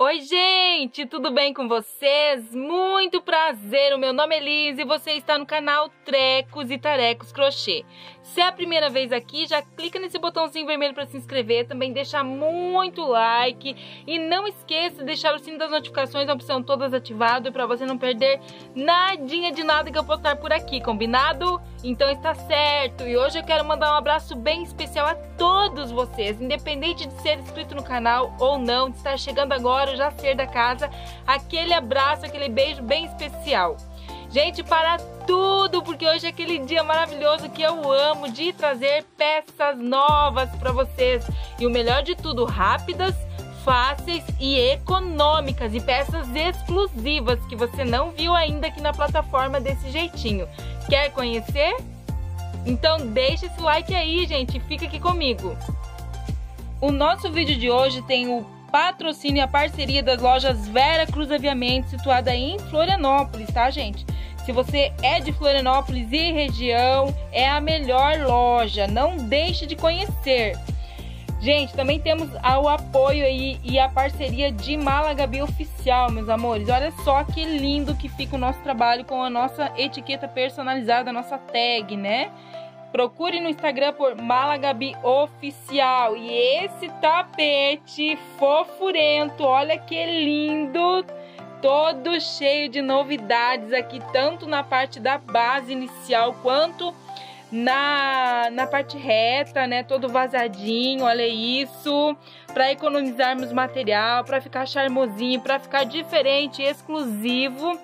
Oi, gente, tudo bem com vocês? Muito prazer, o meu nome é Liz e você está no canal Trecos e Tarecos Crochê. Se é a primeira vez aqui, já clica nesse botãozinho vermelho para se inscrever, também deixa muito like e não esqueça de deixar o sininho das notificações, a opção todas ativado para você não perder nadinha de nada que eu postar por aqui, combinado? Então está certo. E hoje eu quero mandar um abraço bem especial a todos vocês, independente de ser inscrito no canal ou não, de estar chegando agora ou já ser da casa, aquele abraço, aquele beijo bem especial. Gente, para tudo, porque hoje é aquele dia maravilhoso que eu amo de trazer peças novas para vocês. E o melhor de tudo, rápidas, fáceis e econômicas e peças exclusivas que você não viu ainda aqui na plataforma desse jeitinho. Quer conhecer? Então deixa esse like aí, gente, fica aqui comigo. O nosso vídeo de hoje tem o patrocínio e a parceria das lojas Vera Cruz Aviamento, situada em Florianópolis, tá, gente? Se você é de Florianópolis e região, é a melhor loja, não deixe de conhecer. Gente, também temos o apoio aí e a parceria de Málaga Bio Oficial, meus amores. Olha só que lindo que fica o nosso trabalho com a nossa etiqueta personalizada, a nossa tag, né? Procure no Instagram por Malagabi Oficial. E esse tapete fofurento, olha que lindo! Todo cheio de novidades aqui, tanto na parte da base inicial quanto na, na parte reta, né? Todo vazadinho, olha isso. Para economizarmos material, para ficar charmosinho, para ficar diferente, exclusivo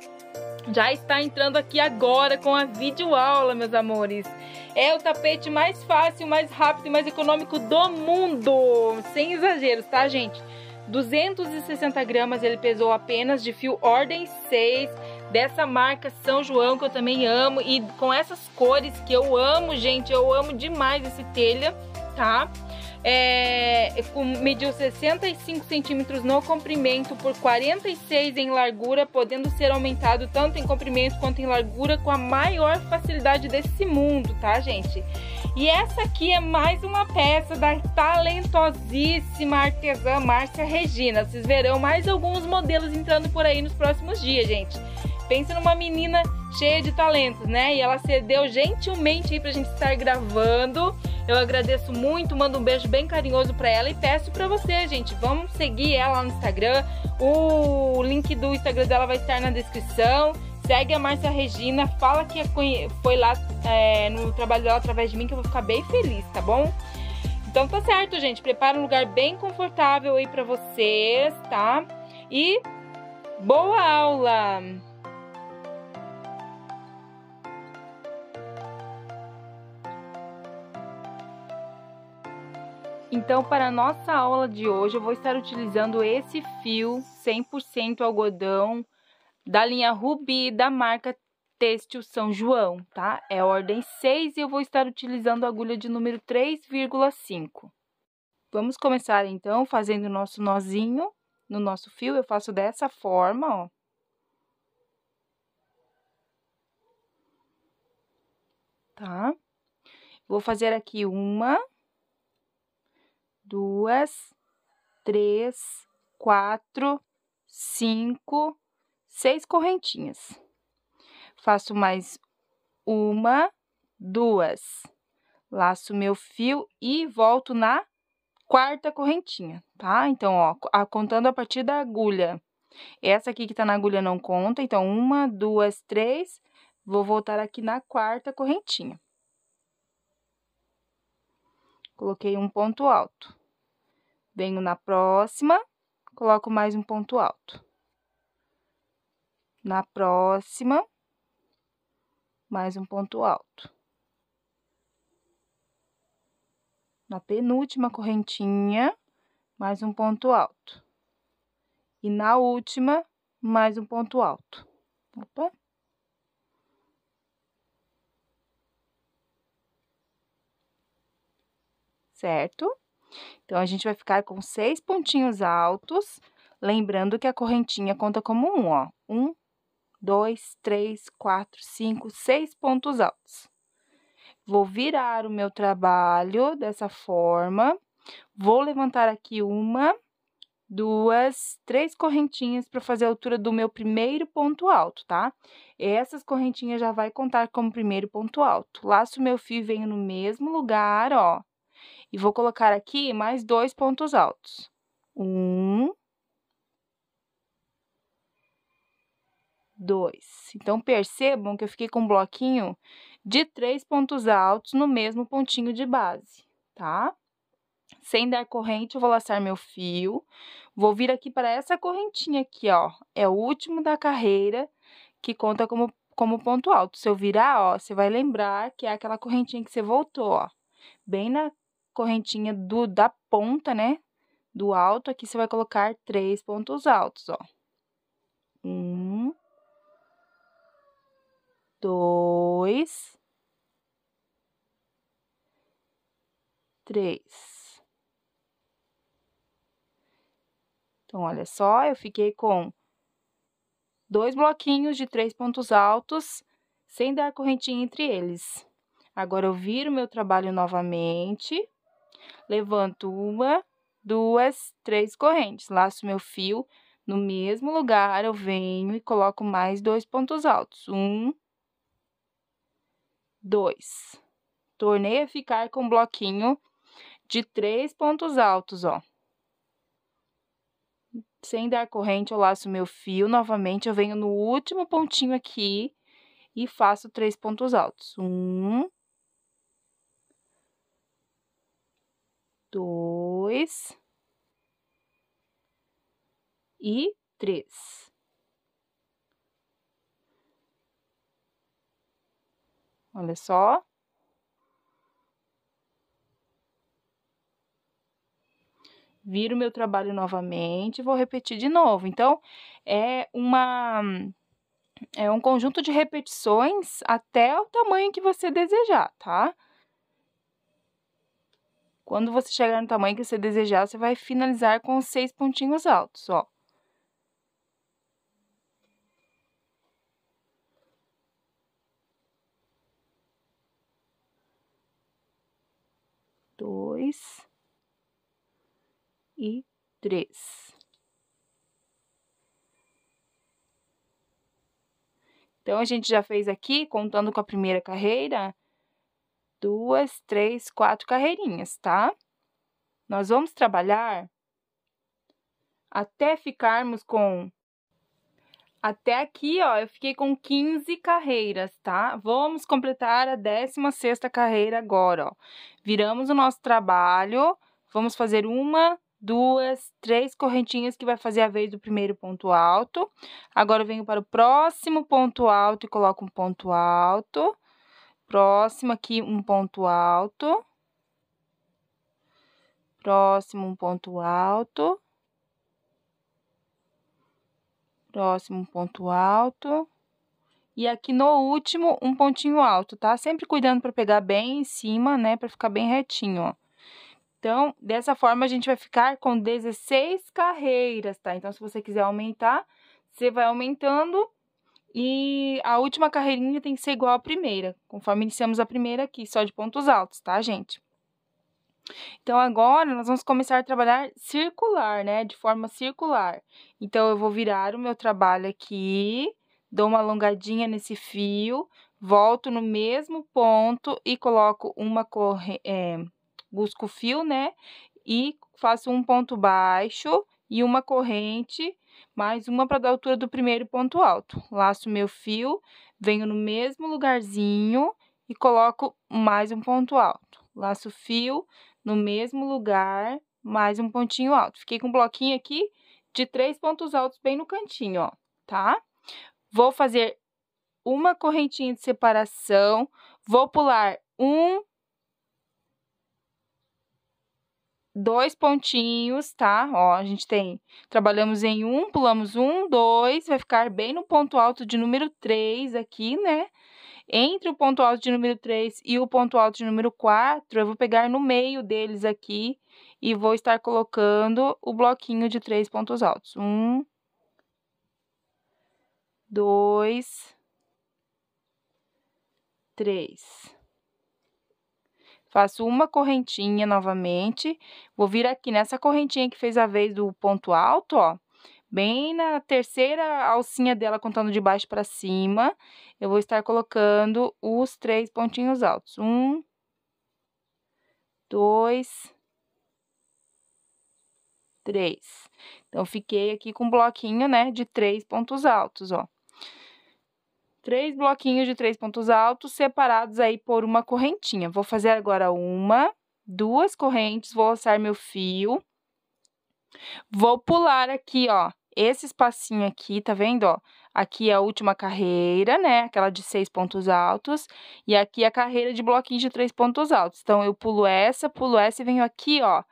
já está entrando aqui agora com a videoaula, meus amores. É o tapete mais fácil, mais rápido e mais econômico do mundo. Sem exageros, tá, gente? 260 gramas, ele pesou apenas de fio Ordem 6, dessa marca São João, que eu também amo. E com essas cores que eu amo, gente, eu amo demais esse telha, tá? Tá? é, mediu 65 centímetros no comprimento por 46 em largura, podendo ser aumentado tanto em comprimento quanto em largura com a maior facilidade desse mundo, tá, gente? E essa aqui é mais uma peça da talentosíssima artesã Márcia Regina. Vocês verão mais alguns modelos entrando por aí nos próximos dias, gente. Pensa numa menina cheia de talentos, né? E ela cedeu gentilmente aí pra gente estar gravando. Eu agradeço muito, mando um beijo bem carinhoso para ela e peço para você, gente, vamos seguir ela no Instagram. O link do Instagram dela vai estar na descrição. Segue a Márcia Regina, fala que foi lá é, no trabalho dela através de mim, que eu vou ficar bem feliz, tá bom? Então tá certo, gente. Prepara um lugar bem confortável aí para vocês, tá? E boa aula! Então, para a nossa aula de hoje, eu vou estar utilizando esse fio 100% algodão da linha Rubi da marca Têxtil São João, tá? É ordem 6 e eu vou estar utilizando a agulha de número 3,5. Vamos começar então fazendo o nosso nozinho no nosso fio. Eu faço dessa forma, ó. Tá? Vou fazer aqui uma, duas, três, quatro, cinco, seis correntinhas. Faço mais uma, duas, laço meu fio e volto na quarta correntinha, tá? Então, ó, contando a partir da agulha. Essa aqui que tá na agulha não conta, então, uma, duas, três, vou voltar aqui na quarta correntinha. Coloquei um ponto alto. Venho na próxima, coloco mais um ponto alto. Na próxima, mais um ponto alto. Na penúltima correntinha, mais um ponto alto. E na última, mais um ponto alto. Opa! Certo? Então, a gente vai ficar com seis pontinhos altos, lembrando que a correntinha conta como um, ó. Um, dois, três, quatro, cinco, seis pontos altos. Vou virar o meu trabalho dessa forma. Vou levantar aqui uma, duas, três correntinhas para fazer a altura do meu primeiro ponto alto, tá? Essas correntinhas já vai contar como primeiro ponto alto. Laço meu fio e venho no mesmo lugar, ó. E vou colocar aqui mais dois pontos altos. Um. Dois. Então, percebam que eu fiquei com um bloquinho de três pontos altos no mesmo pontinho de base, tá? Sem dar corrente, eu vou laçar meu fio. Vou vir aqui para essa correntinha aqui, ó. É o último da carreira que conta como, como ponto alto. Se eu virar, ó, você vai lembrar que é aquela correntinha que você voltou, ó. Bem na correntinha do da ponta, né, do alto, aqui você vai colocar três pontos altos, ó. Um, dois, três. Então, olha só, eu fiquei com dois bloquinhos de três pontos altos, sem dar correntinha entre eles. Agora, eu viro meu trabalho novamente levanto uma, duas, três correntes, laço meu fio no mesmo lugar, eu venho e coloco mais dois pontos altos. Um, dois. Tornei a ficar com um bloquinho de três pontos altos, ó. Sem dar corrente, eu laço meu fio novamente. Eu venho no último pontinho aqui e faço três pontos altos. Um, dois e três. Olha só. Viro meu trabalho novamente, vou repetir de novo. Então, é uma é um conjunto de repetições até o tamanho que você desejar, tá? Quando você chegar no tamanho que você desejar, você vai finalizar com seis pontinhos altos, ó. Dois e três. Então, a gente já fez aqui, contando com a primeira carreira, duas, três, quatro carreirinhas, tá? Nós vamos trabalhar até ficarmos com. Até aqui, ó, eu fiquei com 15 carreiras, tá? Vamos completar a 16 carreira agora, ó. Viramos o nosso trabalho, vamos fazer uma, duas, três correntinhas que vai fazer a vez do primeiro ponto alto. Agora eu venho para o próximo ponto alto e coloco um ponto alto. Próximo aqui, um ponto alto. Próximo, um ponto alto. Próximo, um ponto alto. E aqui no último, um pontinho alto, tá? Sempre cuidando para pegar bem em cima, né? Para ficar bem retinho, ó. Então, dessa forma, a gente vai ficar com 16 carreiras, tá? Então, se você quiser aumentar, você vai aumentando e a última carreirinha tem que ser igual à primeira, conforme iniciamos a primeira aqui, só de pontos altos, tá, gente? Então, agora nós vamos começar a trabalhar circular, né? De forma circular. Então, eu vou virar o meu trabalho aqui, dou uma alongadinha nesse fio, volto no mesmo ponto e coloco uma corre... É, busco o fio, né? E faço um ponto baixo e uma corrente mais uma para dar altura do primeiro ponto alto. Laço meu fio, venho no mesmo lugarzinho e coloco mais um ponto alto. Laço o fio no mesmo lugar, mais um pontinho alto. Fiquei com um bloquinho aqui de três pontos altos bem no cantinho, ó, tá? Vou fazer uma correntinha de separação, vou pular um, dois pontinhos, tá? Ó, a gente tem, trabalhamos em um, pulamos um, dois, vai ficar bem no ponto alto de número 3 aqui, né? Entre o ponto alto de número 3 e o ponto alto de número 4, eu vou pegar no meio deles aqui e vou estar colocando o bloquinho de três pontos altos. Um, dois, três faço uma correntinha novamente, vou vir aqui nessa correntinha que fez a vez do ponto alto, ó, bem na terceira alcinha dela, contando de baixo para cima, eu vou estar colocando os três pontinhos altos. Um, dois, três. Então, fiquei aqui com um bloquinho, né, de três pontos altos, ó três bloquinhos de três pontos altos separados aí por uma correntinha. Vou fazer agora uma, duas correntes, vou alçar meu fio. Vou pular aqui, ó, esse espacinho aqui, tá vendo, ó? Aqui é a última carreira, né? Aquela de seis pontos altos. E aqui é a carreira de bloquinhos de três pontos altos. Então, eu pulo essa, pulo essa e venho aqui, ó,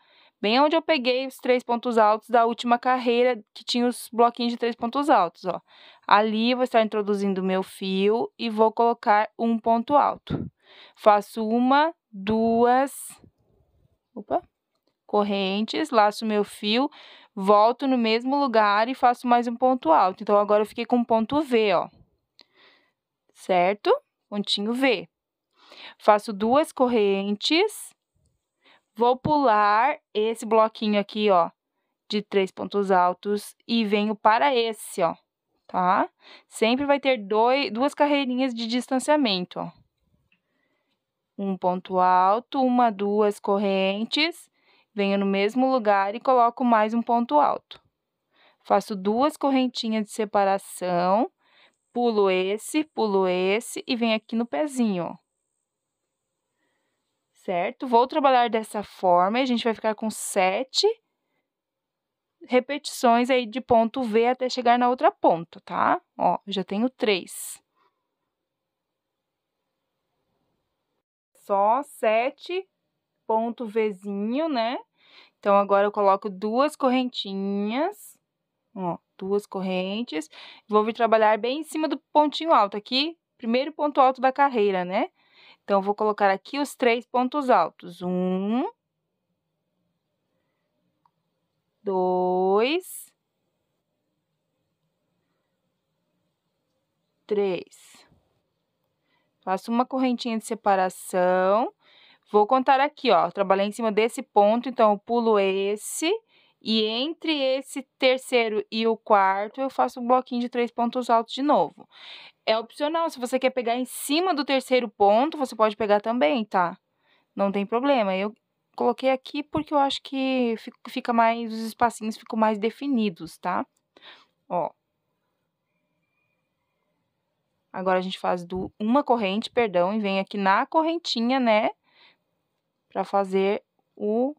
Bem onde eu peguei os três pontos altos da última carreira, que tinha os bloquinhos de três pontos altos, ó. Ali vou estar introduzindo o meu fio e vou colocar um ponto alto. Faço uma, duas, opa, correntes, laço meu fio, volto no mesmo lugar e faço mais um ponto alto. Então, agora eu fiquei com um ponto V, ó. Certo? Pontinho V. Faço duas correntes, Vou pular esse bloquinho aqui, ó, de três pontos altos e venho para esse, ó, tá? Sempre vai ter dois, duas carreirinhas de distanciamento, ó. Um ponto alto, uma, duas correntes, venho no mesmo lugar e coloco mais um ponto alto. Faço duas correntinhas de separação, pulo esse, pulo esse e venho aqui no pezinho, ó certo? Vou trabalhar dessa forma e a gente vai ficar com sete repetições aí de ponto V até chegar na outra ponta, tá? Ó, já tenho três. Só sete ponto Vzinho, né? Então, agora eu coloco duas correntinhas, ó, duas correntes. Vou vir trabalhar bem em cima do pontinho alto aqui, primeiro ponto alto da carreira, né? Então, eu vou colocar aqui os três pontos altos. Um, dois, três. Faço uma correntinha de separação. Vou contar aqui, ó. Trabalhei em cima desse ponto, então eu pulo esse. E entre esse terceiro e o quarto, eu faço um bloquinho de três pontos altos de novo é opcional. Se você quer pegar em cima do terceiro ponto, você pode pegar também, tá? Não tem problema. Eu coloquei aqui porque eu acho que fica mais. Os espacinhos ficam mais definidos, tá? Ó. Agora a gente faz do uma corrente, perdão, e vem aqui na correntinha, né? Pra fazer o,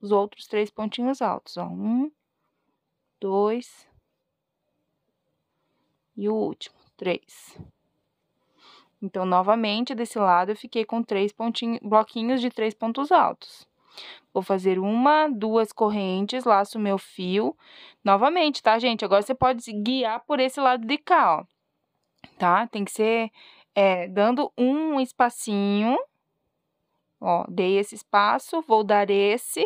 os outros três pontinhos altos, ó. Um, dois. E o último 3. Então, novamente, desse lado, eu fiquei com três pontinhos, bloquinhos de três pontos altos. Vou fazer uma, duas correntes, laço meu fio. Novamente, tá, gente? Agora você pode guiar por esse lado de cá, ó. Tá? Tem que ser é, dando um espacinho. Ó, dei esse espaço, vou dar esse.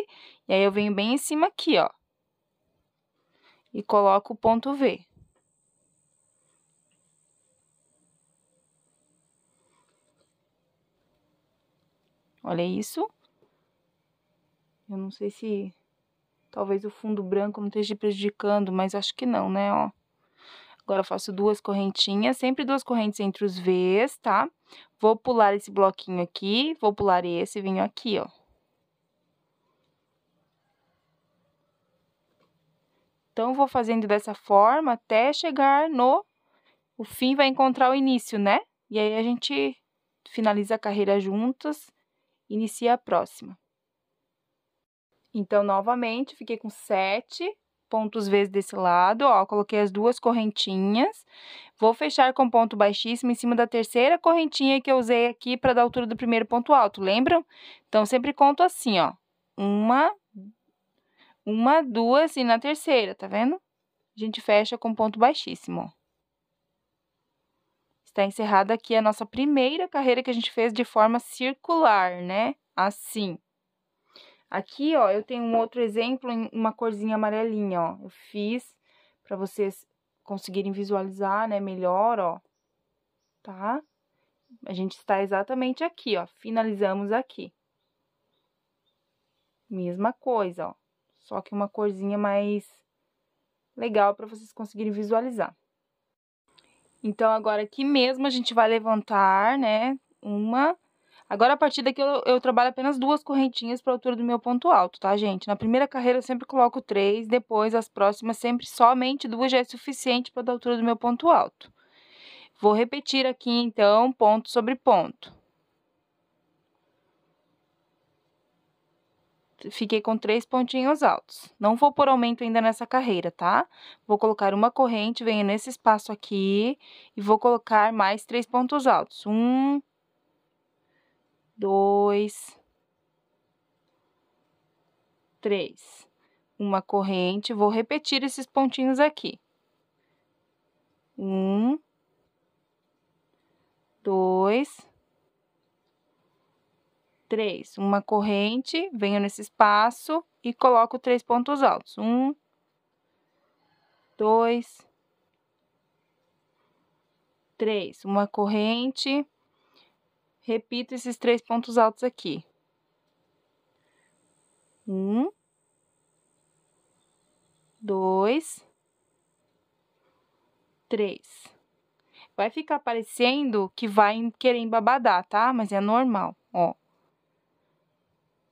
E aí, eu venho bem em cima aqui, ó. E coloco o ponto V. Olha isso. Eu não sei se talvez o fundo branco não esteja prejudicando, mas acho que não, né, ó. Agora faço duas correntinhas, sempre duas correntes entre os Vs, tá? Vou pular esse bloquinho aqui, vou pular esse, venho aqui, ó. Então, vou fazendo dessa forma até chegar no... O fim vai encontrar o início, né? E aí, a gente finaliza a carreira juntas inicia a próxima. Então, novamente, fiquei com sete pontos vezes desse lado, ó, coloquei as duas correntinhas. Vou fechar com ponto baixíssimo em cima da terceira correntinha que eu usei aqui para dar altura do primeiro ponto alto, lembram? Então, sempre conto assim, ó. Uma, uma, duas e na terceira, tá vendo? A gente fecha com ponto baixíssimo, ó. Está encerrada aqui a nossa primeira carreira que a gente fez de forma circular, né? Assim. Aqui, ó, eu tenho um outro exemplo em uma corzinha amarelinha, ó. Eu fiz para vocês conseguirem visualizar, né, melhor, ó. Tá? A gente está exatamente aqui, ó. Finalizamos aqui. Mesma coisa, ó. Só que uma corzinha mais legal para vocês conseguirem visualizar. Então, agora aqui mesmo a gente vai levantar, né? Uma. Agora, a partir daqui, eu, eu trabalho apenas duas correntinhas para a altura do meu ponto alto, tá, gente? Na primeira carreira, eu sempre coloco três, depois as próximas, sempre somente duas já é suficiente para a altura do meu ponto alto. Vou repetir aqui, então, ponto sobre ponto. fiquei com três pontinhos altos. Não vou por aumento ainda nessa carreira, tá? Vou colocar uma corrente, venho nesse espaço aqui e vou colocar mais três pontos altos. Um, dois, três. Uma corrente, vou repetir esses pontinhos aqui. Um, dois, três, uma corrente, venho nesse espaço e coloco três pontos altos. Um, dois, três, uma corrente, repito esses três pontos altos aqui. Um, dois, três. Vai ficar parecendo que vai querer embabadar, tá? Mas é normal, ó.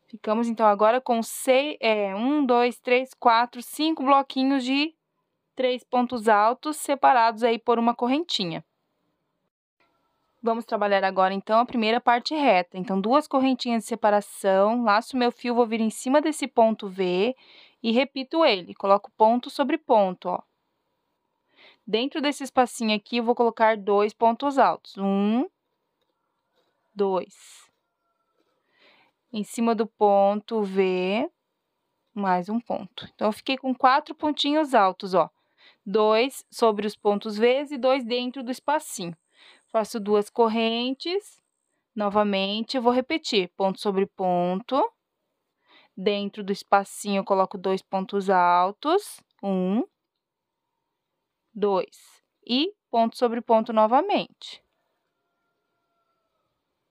Ficamos então agora com seis, é, um, dois, três, quatro, cinco bloquinhos de três pontos altos separados aí por uma correntinha. Vamos trabalhar agora então a primeira parte reta. Então, duas correntinhas de separação, laço meu fio, vou vir em cima desse ponto V e repito ele. Coloco ponto sobre ponto, ó. Dentro desse espacinho aqui, eu vou colocar dois pontos altos. Um, dois em cima do ponto V, mais um ponto. Então, eu fiquei com quatro pontinhos altos, ó. Dois sobre os pontos V e dois dentro do espacinho. Faço duas correntes, novamente, vou repetir, ponto sobre ponto. Dentro do espacinho, coloco dois pontos altos, um, dois, e ponto sobre ponto novamente.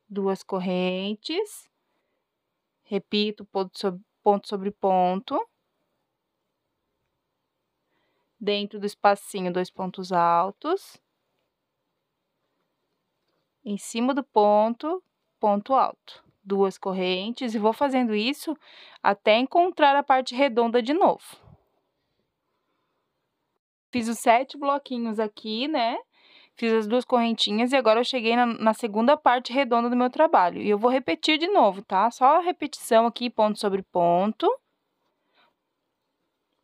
Duas correntes, Repito, ponto sobre ponto, sobre ponto dentro do espacinho, dois pontos altos. Em cima do ponto, ponto alto. Duas correntes e vou fazendo isso até encontrar a parte redonda de novo. Fiz os sete bloquinhos aqui, né? Fiz as duas correntinhas e agora eu cheguei na, na, segunda parte redonda do meu trabalho. E eu vou repetir de novo, tá? Só a repetição aqui, ponto sobre ponto.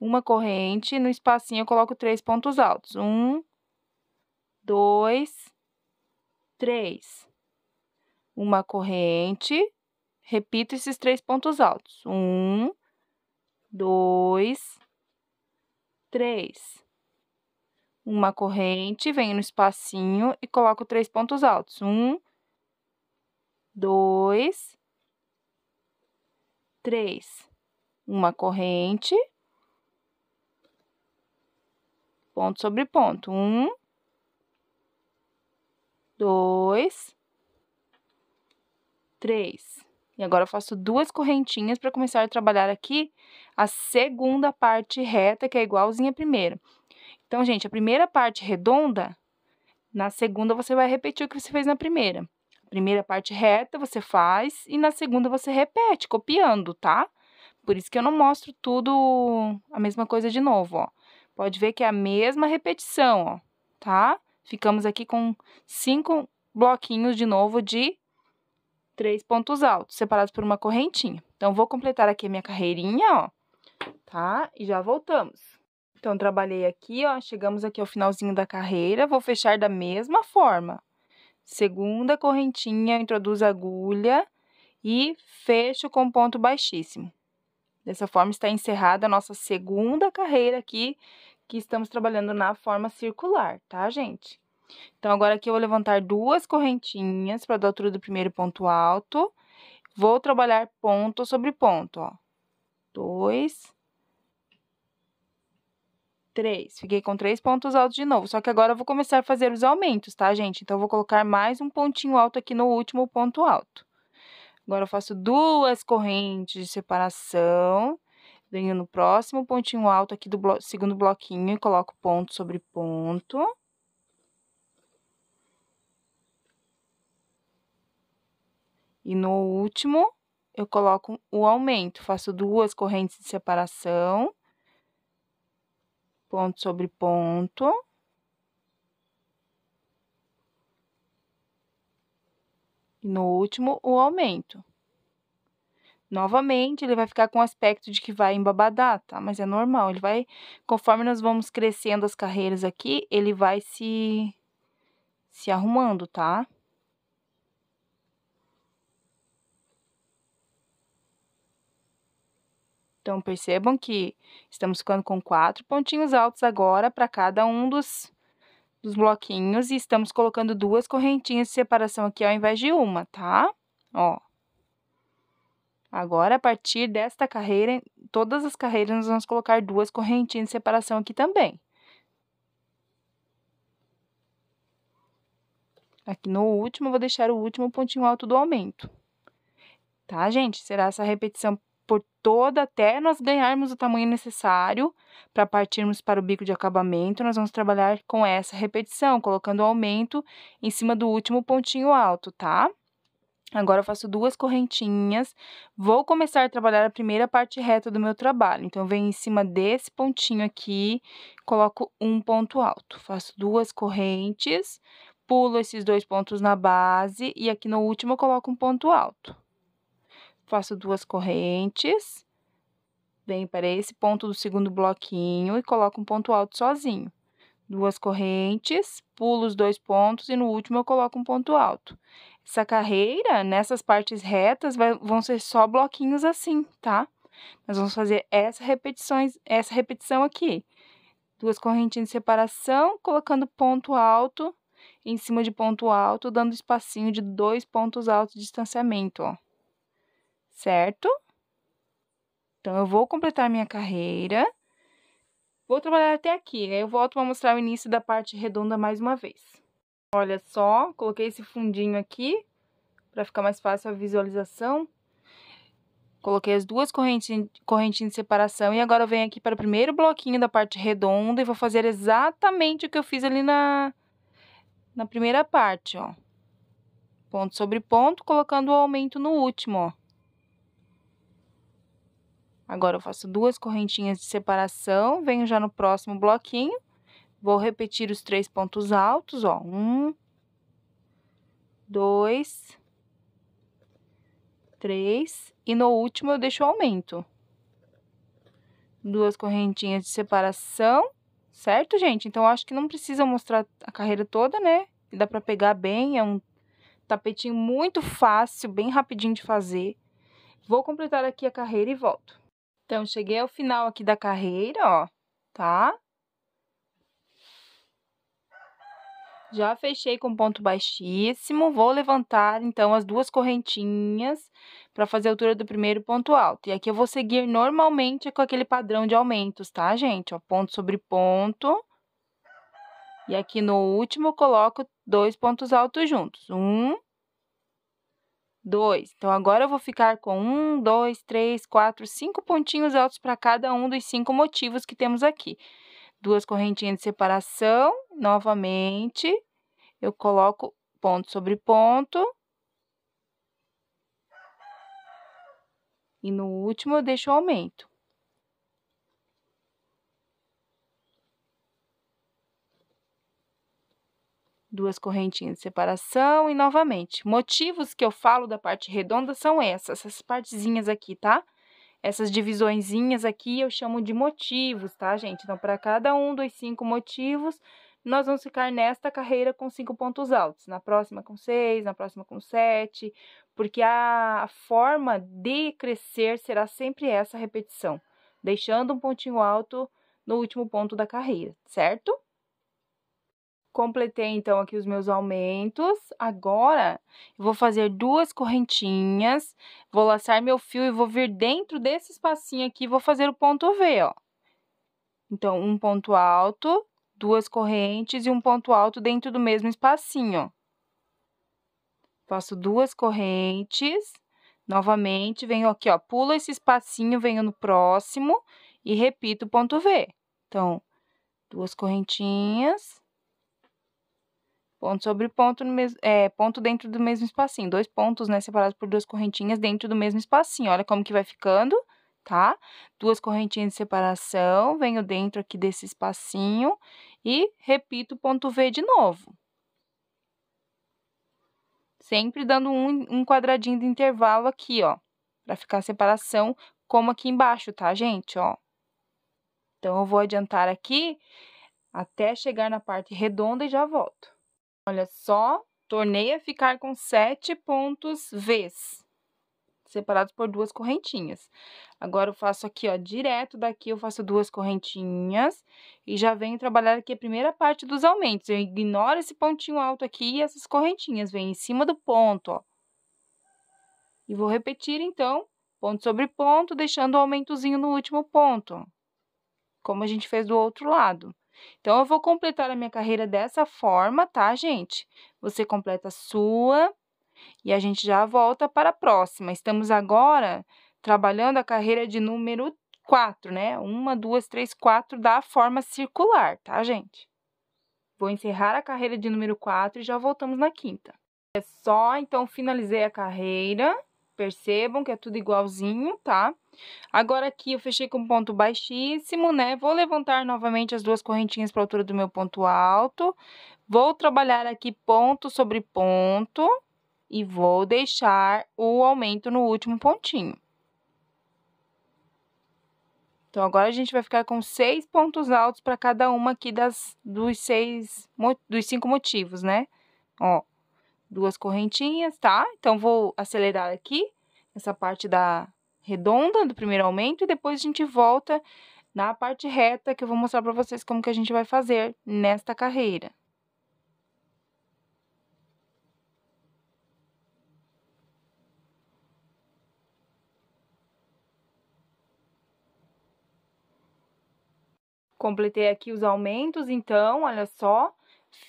Uma corrente, no espacinho eu coloco três pontos altos. Um, dois, três. Uma corrente, repito esses três pontos altos. Um, dois, três uma corrente, venho no espacinho e coloco três pontos altos. Um, dois, três. Uma corrente, ponto sobre ponto. Um, dois, três. E agora eu faço duas correntinhas para começar a trabalhar aqui a segunda parte reta, que é igualzinha à primeira. Então, gente, a primeira parte redonda, na segunda você vai repetir o que você fez na primeira. A primeira parte reta você faz e na segunda você repete, copiando, tá? Por isso que eu não mostro tudo a mesma coisa de novo, ó. Pode ver que é a mesma repetição, ó, tá? Ficamos aqui com cinco bloquinhos de novo de três pontos altos, separados por uma correntinha. Então, vou completar aqui a minha carreirinha, ó, tá? E já voltamos. Então, trabalhei aqui, ó, chegamos aqui ao finalzinho da carreira, vou fechar da mesma forma. Segunda correntinha, introduz a agulha e fecho com ponto baixíssimo. Dessa forma, está encerrada a nossa segunda carreira aqui, que estamos trabalhando na forma circular, tá, gente? Então, agora aqui eu vou levantar duas correntinhas para a altura do primeiro ponto alto. Vou trabalhar ponto sobre ponto, ó. Dois, 3. Fiquei com 3 pontos altos de novo. Só que agora eu vou começar a fazer os aumentos, tá, gente? Então, eu vou colocar mais um pontinho alto aqui no último ponto alto. Agora, eu faço duas correntes de separação. Venho no próximo pontinho alto aqui do blo segundo bloquinho e coloco ponto sobre ponto. E no último, eu coloco o aumento. Faço duas correntes de separação ponto sobre ponto. E no último, o aumento. Novamente, ele vai ficar com o aspecto de que vai embabadar, tá? Mas é normal, ele vai... Conforme nós vamos crescendo as carreiras aqui, ele vai se... se arrumando, tá? Então percebam que estamos ficando com quatro pontinhos altos agora para cada um dos, dos bloquinhos e estamos colocando duas correntinhas de separação aqui ao invés de uma, tá? Ó. Agora, a partir desta carreira, todas as carreiras, nós vamos colocar duas correntinhas de separação aqui também. Aqui no último, eu vou deixar o último pontinho alto do aumento. Tá, gente? Será essa repetição por toda até nós ganharmos o tamanho necessário para partirmos para o bico de acabamento. Nós vamos trabalhar com essa repetição, colocando o aumento em cima do último pontinho alto, tá? Agora eu faço duas correntinhas, vou começar a trabalhar a primeira parte reta do meu trabalho. Então, venho em cima desse pontinho aqui, coloco um ponto alto, faço duas correntes, pulo esses dois pontos na base e aqui no último eu coloco um ponto alto faço duas correntes, venho para esse ponto do segundo bloquinho e coloco um ponto alto sozinho. Duas correntes, pulo os dois pontos e no último eu coloco um ponto alto. Essa carreira, nessas partes retas, vai, vão ser só bloquinhos assim, tá? Nós vamos fazer essa, repetições, essa repetição aqui. Duas correntinhas de separação, colocando ponto alto em cima de ponto alto, dando espacinho de dois pontos altos de distanciamento, ó certo? Então, eu vou completar minha carreira. Vou trabalhar até aqui, aí né? eu volto para mostrar o início da parte redonda mais uma vez. Olha só, coloquei esse fundinho aqui para ficar mais fácil a visualização. Coloquei as duas correntinhas de separação e agora eu venho aqui para o primeiro bloquinho da parte redonda e vou fazer exatamente o que eu fiz ali na, na primeira parte, ó. Ponto sobre ponto, colocando o aumento no último, ó. Agora eu faço duas correntinhas de separação, venho já no próximo bloquinho, vou repetir os três pontos altos, ó, um, dois, três, e no último eu deixo o aumento. Duas correntinhas de separação, certo, gente? Então, acho que não precisa mostrar a carreira toda, né? Dá pra pegar bem, é um tapetinho muito fácil, bem rapidinho de fazer. Vou completar aqui a carreira e volto. Então, cheguei ao final aqui da carreira, ó, tá? Já fechei com ponto baixíssimo, vou levantar, então, as duas correntinhas para fazer a altura do primeiro ponto alto. E aqui eu vou seguir normalmente com aquele padrão de aumentos, tá, gente? Ó, ponto sobre ponto. E aqui no último, coloco dois pontos altos juntos. Um 2. Então agora eu vou ficar com 1, 2, 3, 4, 5 pontinhos altos para cada um dos cinco motivos que temos aqui. Duas correntinhas de separação, novamente, eu coloco ponto sobre ponto. E no último eu deixo o aumento. duas correntinhas de separação e novamente. Motivos que eu falo da parte redonda são essas, essas partezinhas aqui, tá? Essas divisõezinhas aqui eu chamo de motivos, tá, gente? Então, para cada um dos cinco motivos, nós vamos ficar nesta carreira com cinco pontos altos, na próxima com seis, na próxima com sete, porque a forma de crescer será sempre essa repetição, deixando um pontinho alto no último ponto da carreira, certo? Completei então aqui os meus aumentos. Agora eu vou fazer duas correntinhas, vou laçar meu fio e vou vir dentro desse espacinho aqui, vou fazer o ponto V, ó. Então, um ponto alto, duas correntes e um ponto alto dentro do mesmo espacinho. Faço duas correntes, novamente, venho aqui, ó, pulo esse espacinho, venho no próximo e repito o ponto V. Então, duas correntinhas Ponto sobre ponto, no mes... é, ponto dentro do mesmo espacinho. Dois pontos, né, separados por duas correntinhas dentro do mesmo espacinho. Olha como que vai ficando, tá? Duas correntinhas de separação, venho dentro aqui desse espacinho e repito o ponto V de novo. Sempre dando um, um quadradinho de intervalo aqui, ó, para ficar a separação como aqui embaixo, tá, gente, ó. Então, eu vou adiantar aqui até chegar na parte redonda e já volto. Olha só, tornei a ficar com sete pontos Vs, separados por duas correntinhas. Agora, eu faço aqui, ó, direto daqui, eu faço duas correntinhas e já venho trabalhar aqui a primeira parte dos aumentos. Eu ignoro esse pontinho alto aqui e essas correntinhas, vem em cima do ponto, ó. E vou repetir, então, ponto sobre ponto, deixando o aumentozinho no último ponto, como a gente fez do outro lado. Então, eu vou completar a minha carreira dessa forma, tá, gente? Você completa a sua e a gente já volta para a próxima. Estamos agora trabalhando a carreira de número 4, né? Uma, duas, três, quatro da forma circular, tá, gente? Vou encerrar a carreira de número 4 e já voltamos na quinta. É só, então, finalizei a carreira. Percebam que é tudo igualzinho, tá? Agora aqui eu fechei com ponto baixíssimo, né? Vou levantar novamente as duas correntinhas para a altura do meu ponto alto. Vou trabalhar aqui ponto sobre ponto e vou deixar o aumento no último pontinho. Então, agora a gente vai ficar com seis pontos altos para cada uma aqui das, dos seis, dos cinco motivos, né? Ó, duas correntinhas, tá? Então, vou acelerar aqui essa parte da, redonda do primeiro aumento e depois a gente volta na parte reta que eu vou mostrar para vocês como que a gente vai fazer nesta carreira. Completei aqui os aumentos, então, olha só.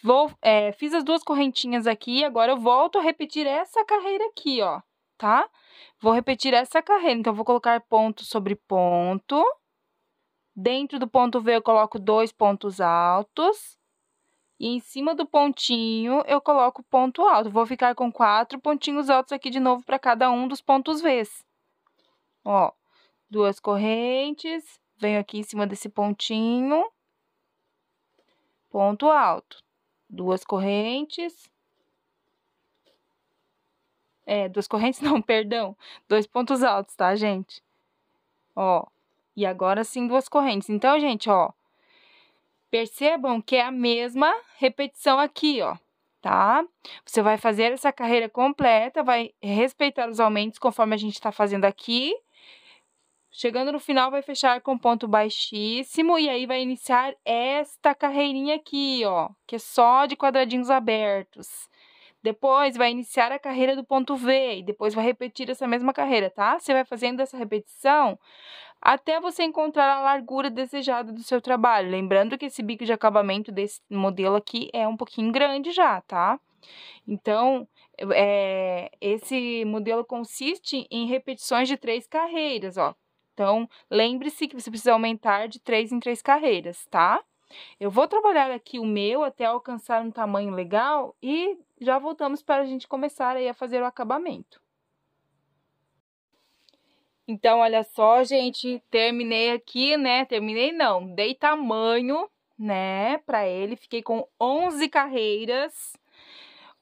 Vou, é, fiz as duas correntinhas aqui, agora eu volto a repetir essa carreira aqui, ó tá? Vou repetir essa carreira. Então, vou colocar ponto sobre ponto. Dentro do ponto V, eu coloco dois pontos altos. E em cima do pontinho, eu coloco ponto alto. Vou ficar com quatro pontinhos altos aqui de novo para cada um dos pontos Vs. Ó, duas correntes. Venho aqui em cima desse pontinho. Ponto alto. Duas correntes. É, duas correntes não, perdão. Dois pontos altos, tá, gente? Ó, e agora sim duas correntes. Então, gente, ó, percebam que é a mesma repetição aqui, ó, tá? Você vai fazer essa carreira completa, vai respeitar os aumentos conforme a gente tá fazendo aqui. Chegando no final, vai fechar com ponto baixíssimo e aí vai iniciar esta carreirinha aqui, ó, que é só de quadradinhos abertos. Depois vai iniciar a carreira do ponto V e depois vai repetir essa mesma carreira, tá? Você vai fazendo essa repetição até você encontrar a largura desejada do seu trabalho. Lembrando que esse bico de acabamento desse modelo aqui é um pouquinho grande já, tá? Então, é, esse modelo consiste em repetições de três carreiras, ó. Então, lembre-se que você precisa aumentar de três em três carreiras, tá? Eu vou trabalhar aqui o meu até alcançar um tamanho legal e já voltamos para a gente começar aí a fazer o acabamento. Então, olha só, gente, terminei aqui, né? Terminei não, dei tamanho, né, para ele. Fiquei com 11 carreiras.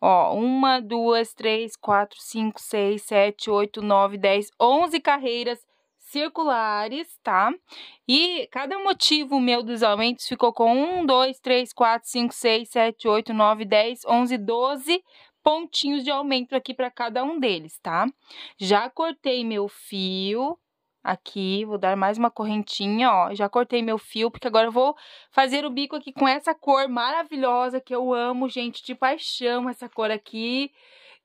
Ó, uma, duas, três, quatro, cinco, seis, sete, oito, nove, dez, onze carreiras circulares, tá? E cada motivo meu dos aumentos ficou com 1, 2, 3, 4, 5, 6, 7, 8, 9, 10, 11, 12 pontinhos de aumento aqui para cada um deles, tá? Já cortei meu fio aqui, vou dar mais uma correntinha, ó. Já cortei meu fio, porque agora eu vou fazer o bico aqui com essa cor maravilhosa que eu amo, gente, de paixão essa cor aqui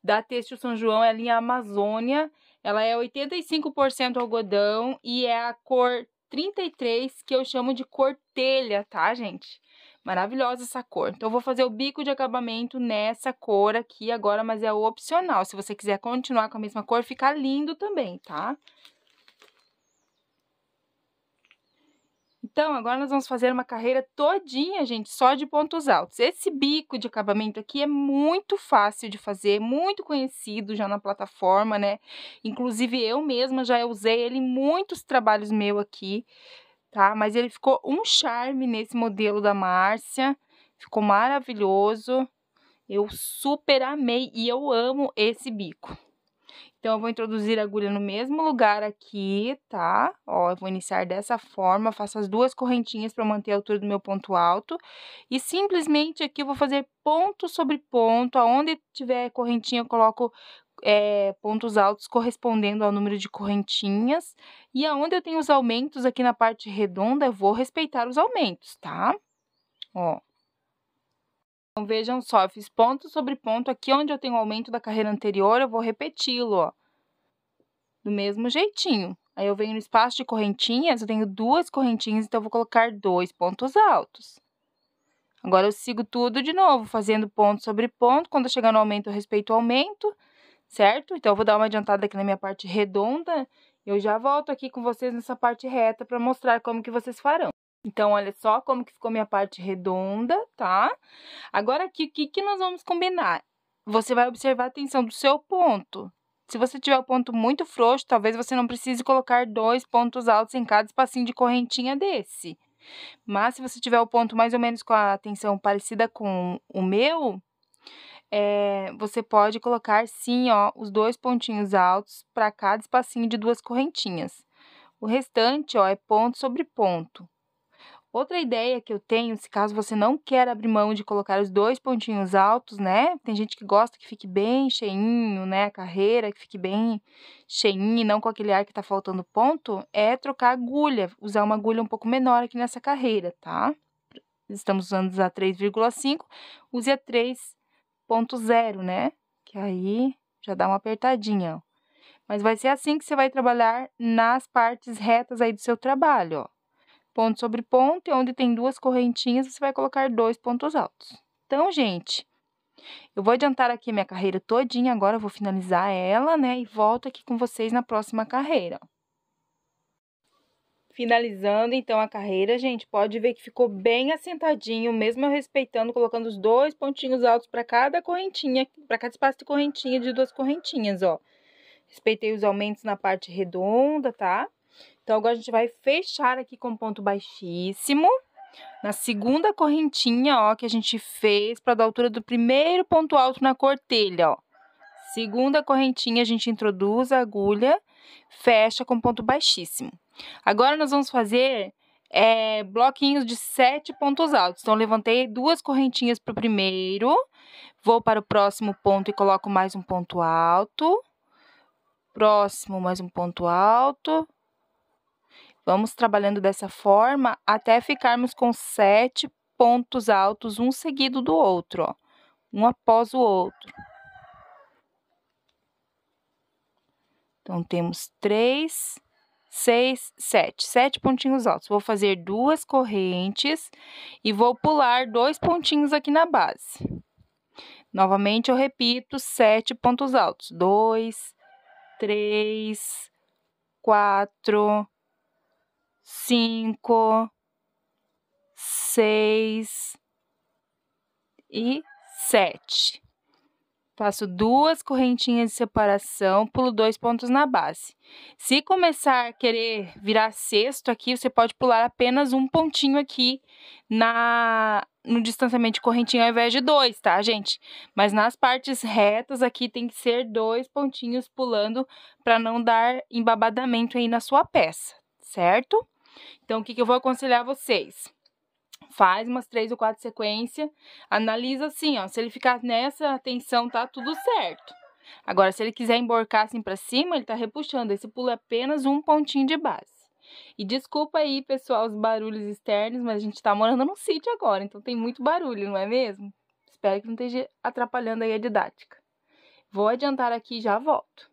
da Têxtil São João, é a linha Amazônia. Ela é 85% algodão e é a cor 33, que eu chamo de cor telha, tá, gente? Maravilhosa essa cor. Então, eu vou fazer o bico de acabamento nessa cor aqui agora, mas é opcional. Se você quiser continuar com a mesma cor, fica lindo também, tá? Tá? Então, agora nós vamos fazer uma carreira todinha, gente, só de pontos altos. Esse bico de acabamento aqui é muito fácil de fazer, é muito conhecido já na plataforma, né? Inclusive, eu mesma já usei ele em muitos trabalhos meu aqui, tá? Mas ele ficou um charme nesse modelo da Márcia, ficou maravilhoso. Eu super amei e eu amo esse bico. Então, eu vou introduzir a agulha no mesmo lugar aqui, tá? Ó, eu vou iniciar dessa forma, faço as duas correntinhas para manter a altura do meu ponto alto. E simplesmente aqui eu vou fazer ponto sobre ponto, aonde tiver correntinha eu coloco é, pontos altos correspondendo ao número de correntinhas. E aonde eu tenho os aumentos aqui na parte redonda, eu vou respeitar os aumentos, tá? Ó. Então vejam só, fiz ponto sobre ponto aqui onde eu tenho o aumento da carreira anterior, eu vou repeti-lo, ó. Do mesmo jeitinho. Aí eu venho no espaço de correntinhas, eu tenho duas correntinhas, então eu vou colocar dois pontos altos. Agora eu sigo tudo de novo, fazendo ponto sobre ponto. Quando chegar no aumento, eu respeito o aumento, certo? Então eu vou dar uma adiantada aqui na minha parte redonda. Eu já volto aqui com vocês nessa parte reta para mostrar como que vocês farão. Então, olha só como que ficou minha parte redonda, tá? Agora aqui, o que, que nós vamos combinar? Você vai observar a tensão do seu ponto. Se você tiver o ponto muito frouxo, talvez você não precise colocar dois pontos altos em cada espacinho de correntinha desse. Mas se você tiver o ponto mais ou menos com a tensão parecida com o meu, é, você pode colocar sim, ó, os dois pontinhos altos para cada espacinho de duas correntinhas. O restante, ó, é ponto sobre ponto. Outra ideia que eu tenho, se caso você não quer abrir mão de colocar os dois pontinhos altos, né? Tem gente que gosta que fique bem cheinho, né? A carreira que fique bem cheinho e não com aquele ar que tá faltando ponto, é trocar agulha, usar uma agulha um pouco menor aqui nessa carreira, tá? Estamos usando a 3,5, use a 3.0, né? Que aí já dá uma apertadinha, ó. Mas vai ser assim que você vai trabalhar nas partes retas aí do seu trabalho, ó ponto sobre ponto, e onde tem duas correntinhas, você vai colocar dois pontos altos. Então, gente, eu vou adiantar aqui minha carreira todinha, agora vou finalizar ela, né, e volto aqui com vocês na próxima carreira. Finalizando, então, a carreira, gente, pode ver que ficou bem assentadinho, mesmo eu respeitando, colocando os dois pontinhos altos para cada correntinha, para cada espaço de correntinha de duas correntinhas, ó. Respeitei os aumentos na parte redonda, tá? Então, agora a gente vai fechar aqui com ponto baixíssimo. Na segunda correntinha, ó, que a gente fez para dar altura do primeiro ponto alto na cortelha, ó. Segunda correntinha, a gente introduz a agulha, fecha com ponto baixíssimo. Agora, nós vamos fazer é, bloquinhos de sete pontos altos. Então, levantei duas correntinhas para o primeiro, vou para o próximo ponto e coloco mais um ponto alto. Próximo, mais um ponto alto Vamos trabalhando dessa forma até ficarmos com sete pontos altos, um seguido do outro, ó, um após o outro. Então, temos três, seis, sete. Sete pontinhos altos. Vou fazer duas correntes e vou pular dois pontinhos aqui na base. Novamente, eu repito, sete pontos altos. Dois, três, quatro, cinco, seis e sete. Faço duas correntinhas de separação, pulo dois pontos na base. Se começar a querer virar sexto aqui, você pode pular apenas um pontinho aqui na no distanciamento de correntinha ao invés de dois, tá, gente? Mas nas partes retas aqui tem que ser dois pontinhos pulando para não dar embabadamento aí na sua peça, certo? Então, o que, que eu vou aconselhar vocês? Faz umas três ou quatro sequências, analisa assim, ó. Se ele ficar nessa tensão, tá tudo certo. Agora, se ele quiser emborcar assim para cima, ele tá repuxando. Esse pulo é apenas um pontinho de base. E desculpa aí, pessoal, os barulhos externos, mas a gente tá morando num sítio agora, então tem muito barulho, não é mesmo? Espero que não esteja atrapalhando aí a didática. Vou adiantar aqui e já volto.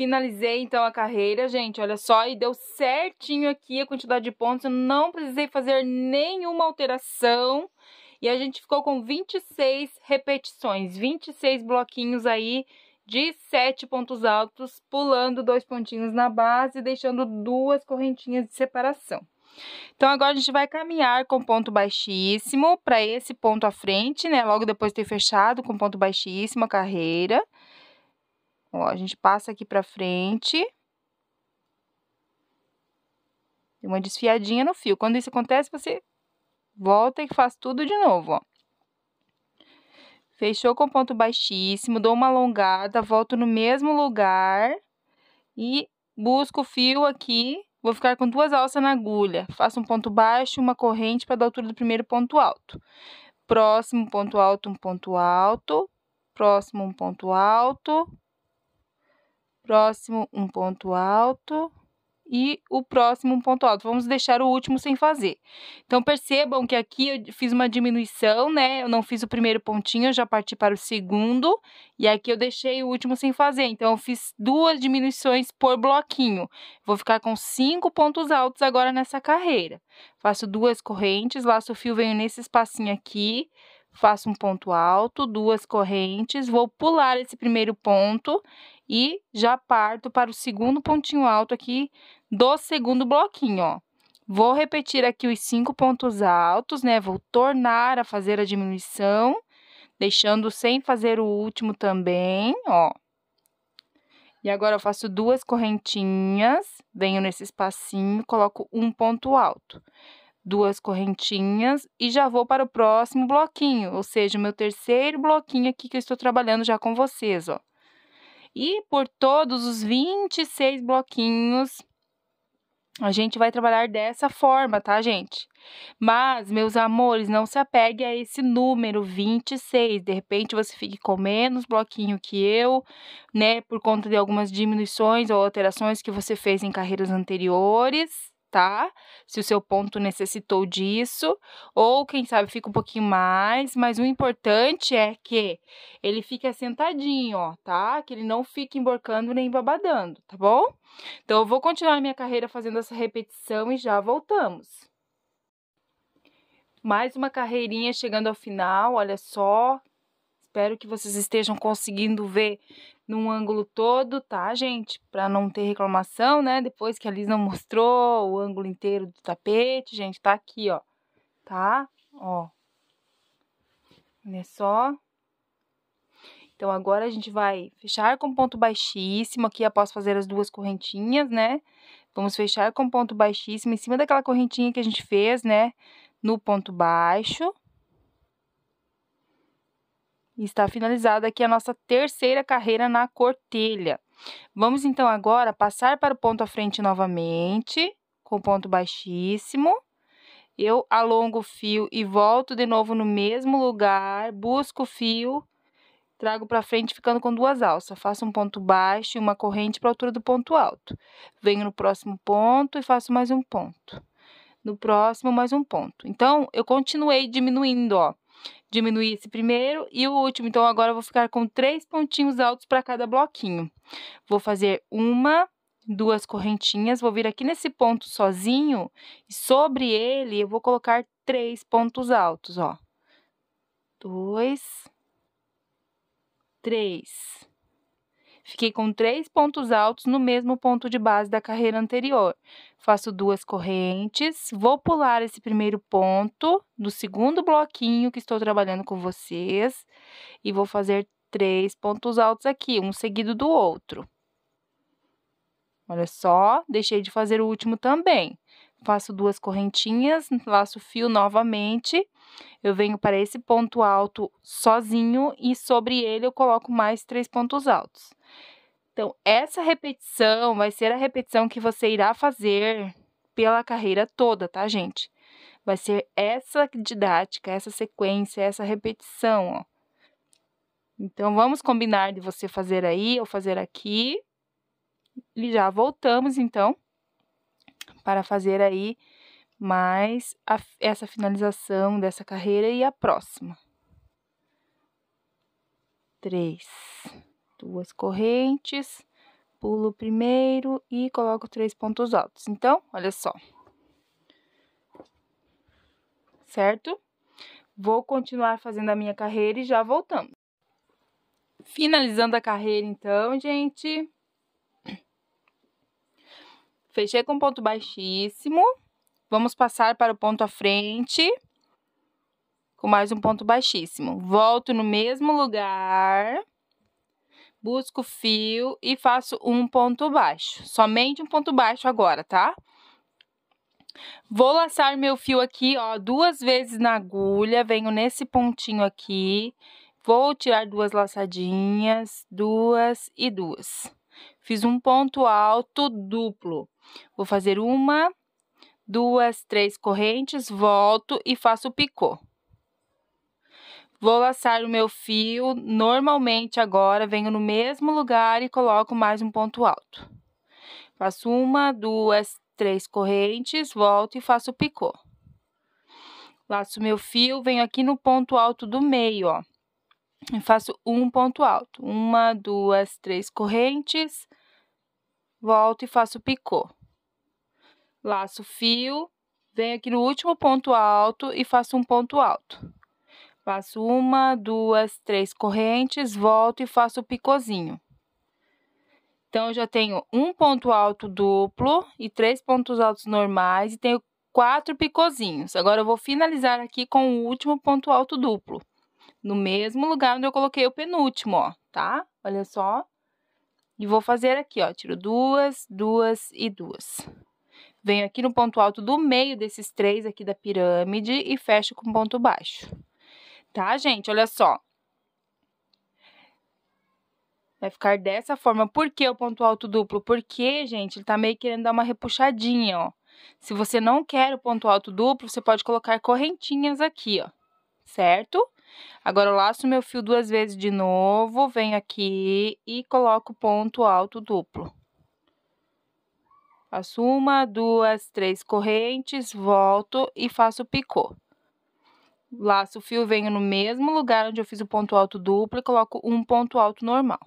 Finalizei então a carreira, gente, olha só, e deu certinho aqui a quantidade de pontos, eu não precisei fazer nenhuma alteração. E a gente ficou com 26 repetições, 26 bloquinhos aí de 7 pontos altos, pulando dois pontinhos na base, deixando duas correntinhas de separação. Então, agora a gente vai caminhar com ponto baixíssimo para esse ponto à frente, né? Logo depois de ter fechado com ponto baixíssimo a carreira. Ó, a gente passa aqui pra frente. Deu uma desfiadinha no fio. Quando isso acontece, você volta e faz tudo de novo, ó. Fechou com ponto baixíssimo, dou uma alongada, volto no mesmo lugar e busco o fio aqui. Vou ficar com duas alças na agulha. Faço um ponto baixo, uma corrente para dar altura do primeiro ponto alto. Próximo ponto alto, um ponto alto. Próximo um ponto alto próximo um ponto alto e o próximo um ponto alto. Vamos deixar o último sem fazer. Então percebam que aqui eu fiz uma diminuição, né? Eu não fiz o primeiro pontinho, eu já parti para o segundo e aqui eu deixei o último sem fazer. Então eu fiz duas diminuições por bloquinho. Vou ficar com cinco pontos altos agora nessa carreira. Faço duas correntes, laço o fio, venho nesse espacinho aqui, faço um ponto alto, duas correntes, vou pular esse primeiro ponto e já parto para o segundo pontinho alto aqui do segundo bloquinho, ó. Vou repetir aqui os cinco pontos altos, né? Vou tornar a fazer a diminuição, deixando sem fazer o último também, ó. E agora eu faço duas correntinhas, venho nesse espacinho, coloco um ponto alto duas correntinhas e já vou para o próximo bloquinho, ou seja, o meu terceiro bloquinho aqui que eu estou trabalhando já com vocês, ó. E por todos os 26 bloquinhos, a gente vai trabalhar dessa forma, tá, gente? Mas, meus amores, não se apegue a esse número 26. De repente você fique com menos bloquinho que eu, né? Por conta de algumas diminuições ou alterações que você fez em carreiras anteriores tá? Se o seu ponto necessitou disso, ou quem sabe fica um pouquinho mais, mas o importante é que ele fique sentadinho, ó, tá? Que ele não fique emborcando nem babadando, tá bom? Então eu vou continuar minha carreira fazendo essa repetição e já voltamos. Mais uma carreirinha chegando ao final, olha só Espero que vocês estejam conseguindo ver num ângulo todo, tá, gente? Para não ter reclamação, né? Depois que a Liz não mostrou o ângulo inteiro do tapete, gente, tá aqui, ó. Tá? Ó. Olha só. Então, agora a gente vai fechar com ponto baixíssimo aqui após fazer as duas correntinhas, né? Vamos fechar com ponto baixíssimo em cima daquela correntinha que a gente fez, né? No ponto baixo está finalizada aqui a nossa terceira carreira na cortelha. Vamos então agora passar para o ponto à frente novamente, com ponto baixíssimo. Eu alongo o fio e volto de novo no mesmo lugar, busco o fio, trago para frente ficando com duas alças. Faço um ponto baixo e uma corrente para a altura do ponto alto. Venho no próximo ponto e faço mais um ponto. No próximo, mais um ponto. Então, eu continuei diminuindo, ó diminuir esse primeiro e o último. Então, agora eu vou ficar com três pontinhos altos para cada bloquinho. Vou fazer uma, duas correntinhas, vou vir aqui nesse ponto sozinho e sobre ele eu vou colocar três pontos altos, ó. Dois, três. Fiquei com três pontos altos no mesmo ponto de base da carreira anterior. Faço duas correntes, vou pular esse primeiro ponto do segundo bloquinho que estou trabalhando com vocês e vou fazer três pontos altos aqui, um seguido do outro. Olha só, deixei de fazer o último também. Faço duas correntinhas, laço o fio novamente. Eu venho para esse ponto alto sozinho e sobre ele eu coloco mais três pontos altos. Então, essa repetição vai ser a repetição que você irá fazer pela carreira toda, tá, gente? Vai ser essa didática, essa sequência, essa repetição, ó. Então, vamos combinar de você fazer aí ou fazer aqui. E já voltamos, então, para fazer aí mais a, essa finalização dessa carreira e a próxima. Três duas correntes, pulo o primeiro e coloco três pontos altos. Então, olha só. Certo? Vou continuar fazendo a minha carreira e já voltamos. Finalizando a carreira, então, gente. Fechei com ponto baixíssimo. Vamos passar para o ponto à frente. Com mais um ponto baixíssimo. Volto no mesmo lugar busco fio e faço um ponto baixo. Somente um ponto baixo agora, tá? Vou laçar meu fio aqui, ó, duas vezes na agulha, venho nesse pontinho aqui, vou tirar duas laçadinhas, duas e duas. Fiz um ponto alto duplo. Vou fazer uma, duas, três correntes, volto e faço picô. Vou laçar o meu fio normalmente agora, venho no mesmo lugar e coloco mais um ponto alto. Faço uma, duas, três correntes, volto e faço o picô. Laço meu fio, venho aqui no ponto alto do meio, ó. E faço um ponto alto. Uma, duas, três correntes, volto e faço o picô. Laço fio, venho aqui no último ponto alto e faço um ponto alto Faço uma, duas, três correntes, volto e faço o picozinho. Então, eu já tenho um ponto alto duplo e três pontos altos normais e tenho quatro picozinhos. Agora, eu vou finalizar aqui com o último ponto alto duplo, no mesmo lugar onde eu coloquei o penúltimo, ó, tá? Olha só. E vou fazer aqui, ó, tiro duas, duas e duas. Venho aqui no ponto alto do meio desses três aqui da pirâmide e fecho com ponto baixo tá, gente? Olha só. Vai ficar dessa forma. Por que o ponto alto duplo? Porque, gente, ele tá meio querendo dar uma repuxadinha, ó. Se você não quer o ponto alto duplo, você pode colocar correntinhas aqui, ó. Certo? Agora, eu laço meu fio duas vezes de novo, venho aqui e coloco ponto alto duplo. Faço uma, duas, três correntes, volto e faço o picô. Laço o fio, venho no mesmo lugar onde eu fiz o ponto alto duplo e coloco um ponto alto normal.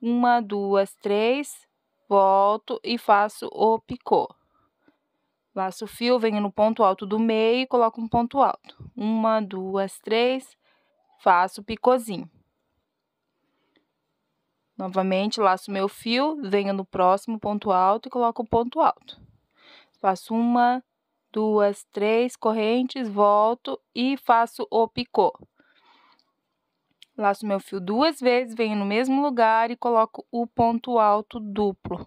Uma, duas, três, volto e faço o picô. Laço o fio, venho no ponto alto do meio e coloco um ponto alto. Uma, duas, três, faço o picôzinho. Novamente, laço meu fio, venho no próximo ponto alto e coloco o ponto alto. Faço uma, duas, três correntes, volto e faço o picô. Laço meu fio duas vezes, venho no mesmo lugar e coloco o ponto alto duplo.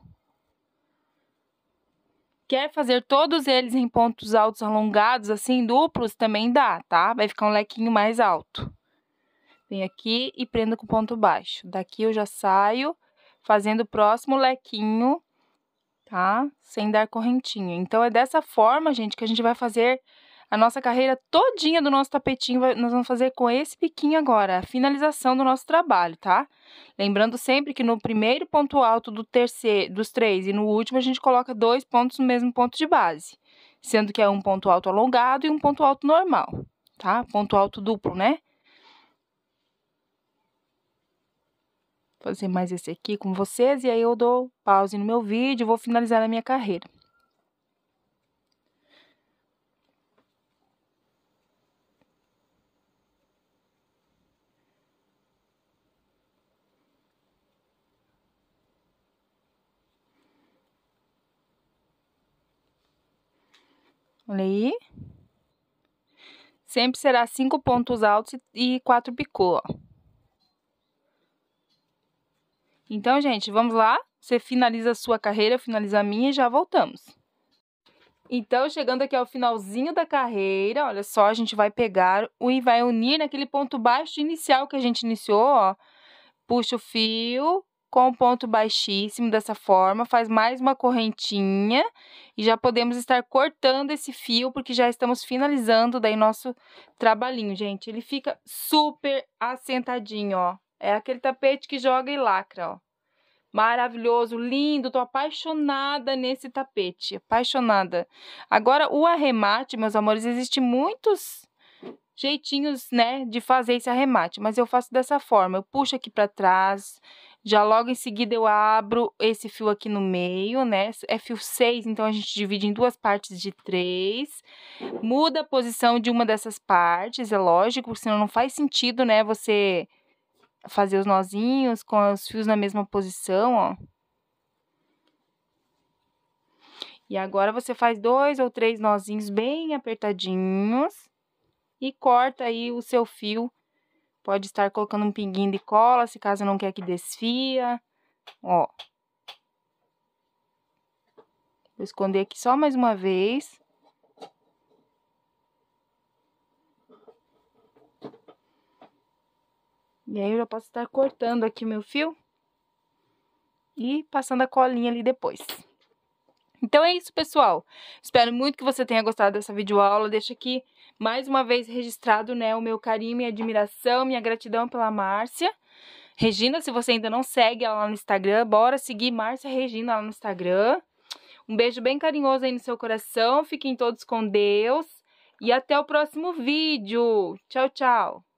Quer fazer todos eles em pontos altos alongados, assim, duplos, também dá, tá? Vai ficar um lequinho mais alto. Venho aqui e prendo com ponto baixo. Daqui eu já saio fazendo o próximo lequinho tá? Sem dar correntinho. Então é dessa forma, gente, que a gente vai fazer a nossa carreira todinha do nosso tapetinho, nós vamos fazer com esse piquinho agora, a finalização do nosso trabalho, tá? Lembrando sempre que no primeiro ponto alto do terceiro, dos três e no último a gente coloca dois pontos no mesmo ponto de base, sendo que é um ponto alto alongado e um ponto alto normal, tá? Ponto alto duplo, né? fazer mais esse aqui com vocês e aí eu dou pause no meu vídeo, vou finalizar a minha carreira. Olha aí. Sempre será cinco pontos altos e quatro picô, ó. Então, gente, vamos lá. Você finaliza a sua carreira, eu finalizo a minha e já voltamos. Então, chegando aqui ao finalzinho da carreira, olha só, a gente vai pegar e vai unir naquele ponto baixo inicial que a gente iniciou, ó. Puxa o fio com o ponto baixíssimo dessa forma, faz mais uma correntinha e já podemos estar cortando esse fio porque já estamos finalizando daí nosso trabalhinho, gente. Ele fica super assentadinho, ó. É aquele tapete que joga e lacra, ó. Maravilhoso, lindo, tô apaixonada nesse tapete, apaixonada. Agora, o arremate, meus amores, existe muitos jeitinhos, né, de fazer esse arremate, mas eu faço dessa forma, eu puxo aqui para trás, já logo em seguida eu abro esse fio aqui no meio, né, é fio 6, então a gente divide em duas partes de três, muda a posição de uma dessas partes, é lógico, senão não faz sentido, né, você fazer os nozinhos com os fios na mesma posição, ó. E agora você faz dois ou três nozinhos bem apertadinhos e corta aí o seu fio. Pode estar colocando um pinguinho de cola, se caso não quer que desfia, ó. Vou esconder aqui só mais uma vez. E aí eu já posso estar cortando aqui meu fio e passando a colinha ali depois. Então é isso, pessoal. Espero muito que você tenha gostado dessa videoaula. Deixo aqui mais uma vez registrado né, o meu carinho, minha admiração, minha gratidão pela Márcia. Regina, se você ainda não segue ela lá no Instagram, bora seguir Márcia Regina lá no Instagram. Um beijo bem carinhoso aí no seu coração. Fiquem todos com Deus. E até o próximo vídeo. Tchau, tchau.